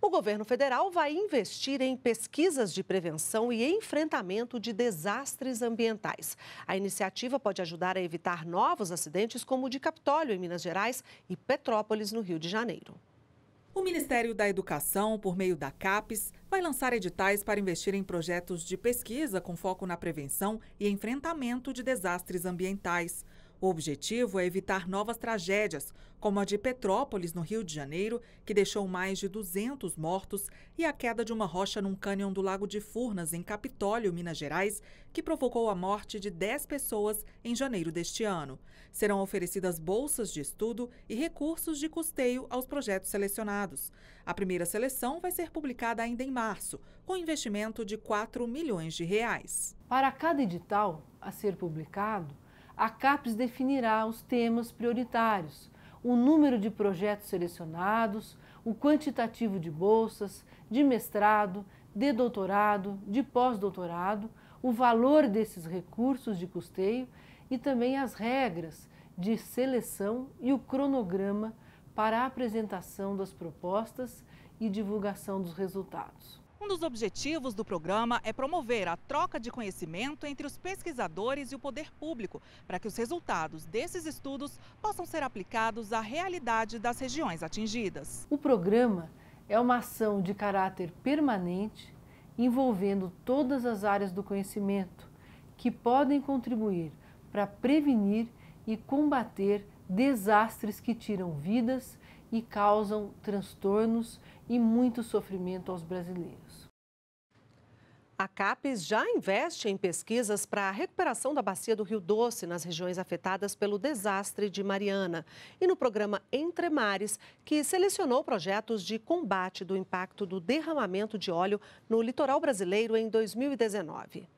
O governo federal vai investir em pesquisas de prevenção e enfrentamento de desastres ambientais. A iniciativa pode ajudar a evitar novos acidentes, como o de Capitólio, em Minas Gerais, e Petrópolis, no Rio de Janeiro. O Ministério da Educação, por meio da CAPES, vai lançar editais para investir em projetos de pesquisa com foco na prevenção e enfrentamento de desastres ambientais. O objetivo é evitar novas tragédias, como a de Petrópolis, no Rio de Janeiro, que deixou mais de 200 mortos, e a queda de uma rocha num cânion do Lago de Furnas, em Capitólio, Minas Gerais, que provocou a morte de 10 pessoas em janeiro deste ano. Serão oferecidas bolsas de estudo e recursos de custeio aos projetos selecionados. A primeira seleção vai ser publicada ainda em março, com investimento de 4 milhões de reais. Para cada edital a ser publicado, a CAPES definirá os temas prioritários, o número de projetos selecionados, o quantitativo de bolsas, de mestrado, de doutorado, de pós-doutorado, o valor desses recursos de custeio e também as regras de seleção e o cronograma para a apresentação das propostas e divulgação dos resultados. Um dos objetivos do programa é promover a troca de conhecimento entre os pesquisadores e o poder público, para que os resultados desses estudos possam ser aplicados à realidade das regiões atingidas. O programa é uma ação de caráter permanente, envolvendo todas as áreas do conhecimento, que podem contribuir para prevenir e combater desastres que tiram vidas e causam transtornos e muito sofrimento aos brasileiros. A CAPES já investe em pesquisas para a recuperação da bacia do Rio Doce nas regiões afetadas pelo desastre de Mariana e no programa Entre Mares, que selecionou projetos de combate do impacto do derramamento de óleo no litoral brasileiro em 2019.